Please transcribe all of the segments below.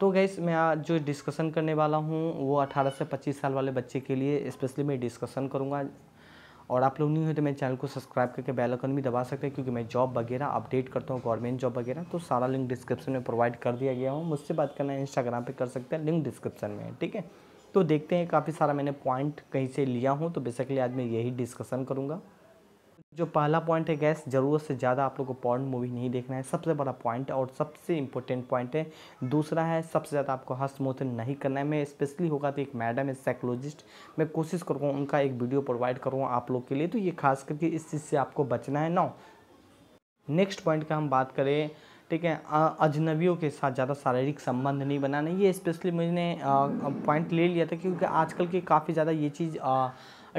तो गैस मैं आज जो डिस्कशन करने वाला हूँ वो 18 से 25 साल वाले बच्चे के लिए स्पेशली मैं डिस्कशन करूँगा और आप लोग नहीं हो तो मेरे चैनल को सब्सक्राइब करके बेल आइकन भी दबा सकते हैं क्योंकि मैं जॉब वगैरह अपडेट करता हूँ गवर्नमेंट जॉब वगैरह तो सारा लिंक डिस्क्रिप्शन में प्रोवाइड कर दिया गया हूँ मुझसे बात करना है इंस्टाग्राम पर कर सकते हैं लिंक डिस्क्रिप्शन में ठीक है तो देखते हैं काफ़ी सारा मैंने पॉइंट कहीं से लिया हूँ तो बेसिकली आज मैं यही डिस्कसन करूँगा जो पहला पॉइंट है गैस ज़रूरत से ज़्यादा आप लोग को पॉर्न मूवी नहीं देखना है सबसे बड़ा पॉइंट और सबसे इंपॉर्टेंट पॉइंट है दूसरा है सबसे ज़्यादा आपको हस्तमोथन नहीं करना है मैं स्पेशली होगा तो एक मैडम है साइकोलॉजिस्ट मैं कोशिश करूँगा उनका एक वीडियो प्रोवाइड करूँगा आप लोग के लिए तो ये खास करके इस चीज़ से आपको बचना है ना नेक्स्ट पॉइंट का हम बात करें ठीक है अजनबियों के साथ ज़्यादा शारीरिक संबंध नहीं बनाना ये स्पेशली मैंने पॉइंट ले लिया था क्योंकि आजकल के काफ़ी ज़्यादा ये चीज़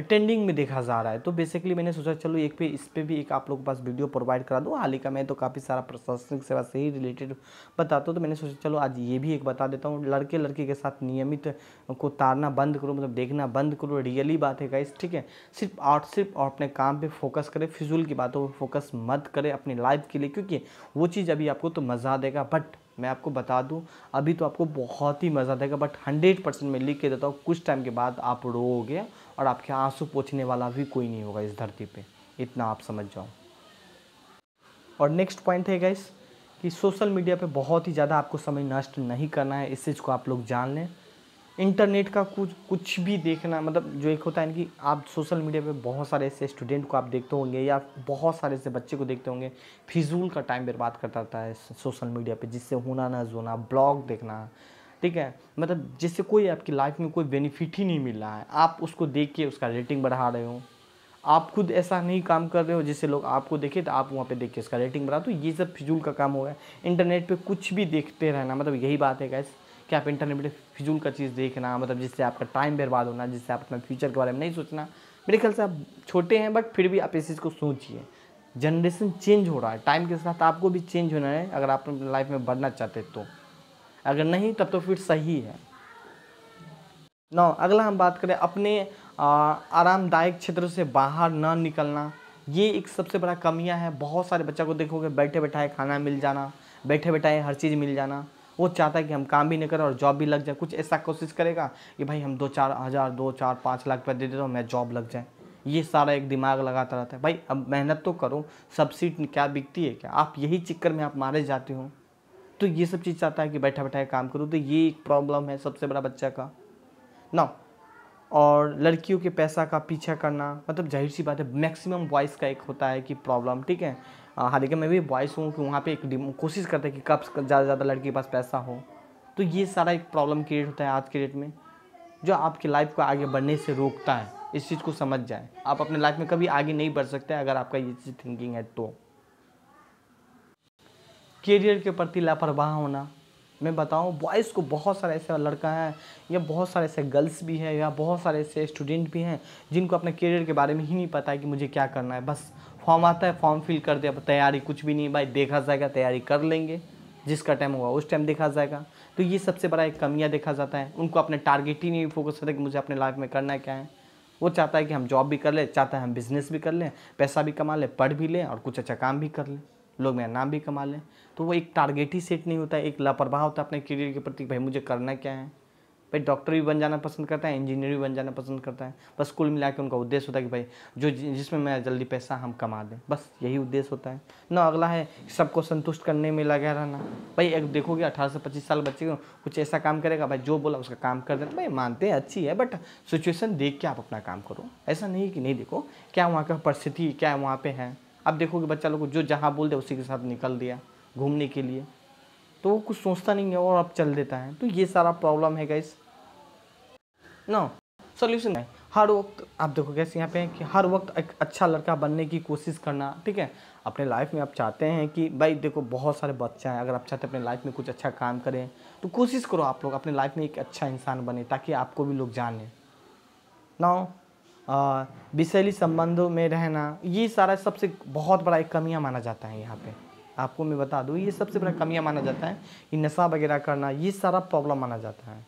ट्रेंडिंग में देखा जा रहा है तो बेसिकली मैंने सोचा चलो एक पे इस पर भी एक आप लोग के पास वीडियो प्रोवाइड करा दूँ हाल ही का मैं तो काफ़ी सारा प्रशासनिक सेवा से ही रिलेटेड बताता हूँ तो मैंने सोचा चलो आज ये भी एक बता देता हूँ लड़के लड़की के साथ नियमित को तारना बंद करो मतलब देखना बंद करो रियली बात है गाइस ठीक है सिर्फ और सिर्फ और अपने काम पर फोकस करें फिजूल की बातों पर फोकस मत करें अपनी लाइफ के लिए क्योंकि वो चीज़ अभी आपको तो मज़ा देगा बट मैं आपको बता दूं अभी तो आपको बहुत ही मज़ा देगा बट हंड्रेड परसेंट मैं लिख के देता हूँ कुछ टाइम के बाद आप रोओगे और आपके आंसू पोछने वाला भी कोई नहीं होगा इस धरती पे इतना आप समझ जाओ और नेक्स्ट पॉइंट है गाइस कि सोशल मीडिया पे बहुत ही ज़्यादा आपको समय नष्ट नहीं करना है इस चीज़ को आप लोग जान लें इंटरनेट का कुछ कुछ भी देखना मतलब जो एक होता है कि आप सोशल मीडिया पे बहुत सारे ऐसे स्टूडेंट को आप देखते होंगे या बहुत सारे ऐसे बच्चे को देखते होंगे फिजूल का टाइम बर्बाद करता है सोशल मीडिया पे जिससे होना ना जोना ब्लॉग देखना ठीक है मतलब जिससे कोई आपकी लाइफ में कोई बेनिफिट ही नहीं मिल रहा है आप उसको देख के उसका रेटिंग बढ़ा रहे हो आप खुद ऐसा नहीं काम कर रहे हो जिससे लोग आपको देखें तो आप वहाँ पे देख के उसका रेटिंग बढ़ा तो ये सब फिजूल का काम हो गया इंटरनेट पे कुछ भी देखते रहना मतलब यही बात है गैस कि आप इंटरनेट पर फिजूल का चीज़ देखना मतलब जिससे आपका टाइम बर्बाद होना जिससे आप अपना फ्यूचर के बारे में नहीं सोचना मेरे ख्याल से आप छोटे हैं बट फिर भी आप इस चीज़ को सोचिए जनरेशन चेंज हो रहा है टाइम के साथ आपको भी चेंज होना है अगर आप लाइफ में बढ़ना चाहते तो अगर नहीं तब तो फिर सही है नौ अगला हम बात करें अपने आरामदायक क्षेत्र से बाहर ना निकलना ये एक सबसे बड़ा कमियां है बहुत सारे बच्चा को देखोगे बैठे बैठाए खाना मिल जाना बैठे बैठाए हर चीज़ मिल जाना वो चाहता है कि हम काम भी नहीं करें और जॉब भी लग जाए कुछ ऐसा कोशिश करेगा कि भाई हम दो चार हज़ार दो चार पाँच लाख रुपये दे देते तो मैं जॉब लग जाए ये सारा एक दिमाग लगाता रहता है भाई अब मेहनत तो करो सब्सिडी क्या बिकती है क्या आप यही चक्कर में आप मारे जाते हो तो ये सब चीज़ चाहता है कि बैठा बैठा काम करूँ तो ये एक प्रॉब्लम है सबसे बड़ा बच्चा का ना और लड़कियों के पैसा का पीछा करना मतलब जाहिर सी बात है मैक्सिमम बॉयज़ का एक होता है कि प्रॉब्लम ठीक है हालांकि मैं भी बॉयस हूँ कि वहाँ पे एक कोशिश करते हैं कि कब ज़्यादा से ज़्यादा लड़की के पास पैसा हो तो ये सारा एक प्रॉब्लम क्रिएट होता है आज के डेट में जो आपकी लाइफ को आगे बढ़ने से रोकता है इस चीज़ को समझ जाए आप अपने लाइफ में कभी आगे नहीं बढ़ सकते अगर आपका ये चीज़ थिंकिंग है तो कैरियर के प्रति लापरवाह होना मैं बताऊं बॉयज़ को बहुत सारे ऐसे लड़का हैं या बहुत सारे ऐसे गर्ल्स भी हैं या बहुत सारे ऐसे स्टूडेंट भी हैं जिनको अपने कैरियर के बारे में ही नहीं पता है कि मुझे क्या करना है बस फॉर्म आता है फॉर्म फिल कर दिया तैयारी कुछ भी नहीं भाई देखा जाएगा तैयारी कर लेंगे जिसका टाइम होगा उस टाइम देखा जाएगा तो ये सबसे बड़ा एक कमियाँ देखा जाता है उनको अपने टारगेट ही नहीं फोकस करता कि मुझे अपने लाइफ में करना क्या है वो चाहता है कि हम जॉब भी कर लें चाहता है हम बिज़नेस भी कर लें पैसा भी कमा लें पढ़ भी लें और कुछ अच्छा काम भी कर लें लोग मेरा नाम भी कमा लें तो वो एक टारगेट ही सेट नहीं होता है एक लापरवाह होता है अपने करियर के प्रति भाई मुझे करना क्या है भाई डॉक्टर भी बन जाना पसंद करता है इंजीनियर भी बन जाना पसंद करता है बस कुल मिला के उनका उद्देश्य होता है कि भाई जो जिसमें मैं जल्दी पैसा हम कमा दें बस यही उद्देश्य होता है ना अगला है सबको संतुष्ट करने में लगा रहना भाई एक देखोगे अठारह से पच्चीस साल बच्चे को कुछ ऐसा काम करेगा भाई जो बोला उसका काम कर देना भाई मानते हैं अच्छी है बट सिचुएसन देख के आप अपना काम करो ऐसा नहीं कि नहीं देखो क्या वहाँ का परिस्थिति क्या वहाँ पर है अब देखोगे बच्चा लोग को जो जहाँ बोल दे उसी के साथ निकल दिया घूमने के लिए तो वो कुछ सोचता नहीं है और अब चल देता है तो ये सारा प्रॉब्लम है गैस ना सोल्यूशन है हर वक्त आप देखो कैसे यहाँ पे कि हर वक्त एक अच्छा लड़का बनने की कोशिश करना ठीक है अपने लाइफ में आप चाहते हैं कि भाई देखो बहुत सारे बच्चे हैं अगर आप चाहते हैं अपने लाइफ में कुछ अच्छा काम करें तो कोशिश करो आप लोग अपने लाइफ में एक अच्छा इंसान बने ताकि आपको भी लोग जाने ना विषैली संबंधों में रहना ये सारा सबसे बहुत बड़ा एक कमियाँ माना जाता है यहाँ पे आपको मैं बता दूँ ये सबसे बड़ा कमियाँ माना जाता है कि नशा वगैरह करना ये सारा प्रॉब्लम माना जाता है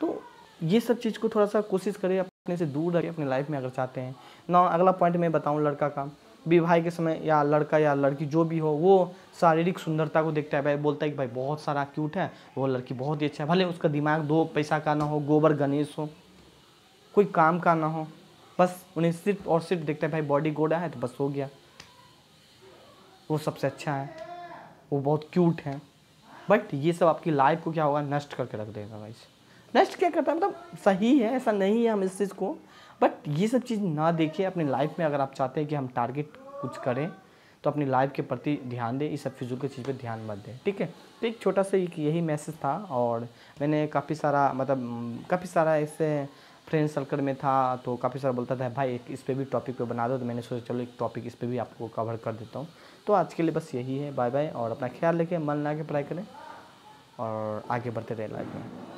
तो ये सब चीज़ को थोड़ा सा कोशिश करें अपने से दूर रखें अपने लाइफ में अगर चाहते हैं ना अगला पॉइंट मैं बताऊँ लड़का का विवाह के समय या लड़का या लड़की जो भी हो वो शारीरिक सुंदरता को देखता है भाई बोलता है कि भाई बहुत सारा क्यूट है वो लड़की बहुत ही अच्छा है भले उसका दिमाग दो पैसा का ना हो गोबर गणेश हो कोई काम का ना हो बस उन्हें सिर्फ और सिर्फ देखते हैं भाई बॉडी गोडा है तो बस हो गया वो सबसे अच्छा है वो बहुत क्यूट है बट ये सब आपकी लाइफ को क्या होगा नष्ट करके रख देगा भाई नष्ट क्या करता है मतलब सही है ऐसा नहीं है हम इस चीज़ को बट ये सब चीज़ ना देखें अपनी लाइफ में अगर आप चाहते हैं कि हम टारगेट कुछ करें तो अपनी लाइफ के प्रति ध्यान दें इस सब चीज़ों की चीज़ पर ध्यान मत दें ठीक है तो एक छोटा सा यही मैसेज था और मैंने काफ़ी सारा मतलब काफ़ी सारा ऐसे फ्रेंड सर्कल में था तो काफ़ी सारा बोलता था भाई एक इस पर भी टॉपिक पे बना दो तो मैंने सोचा चलो एक टॉपिक इस पर भी आपको कवर कर देता हूँ तो आज के लिए बस यही है बाय बाय और अपना ख्याल रखें मन ला के पढ़ाई करें और आगे बढ़ते रहे लाइफ में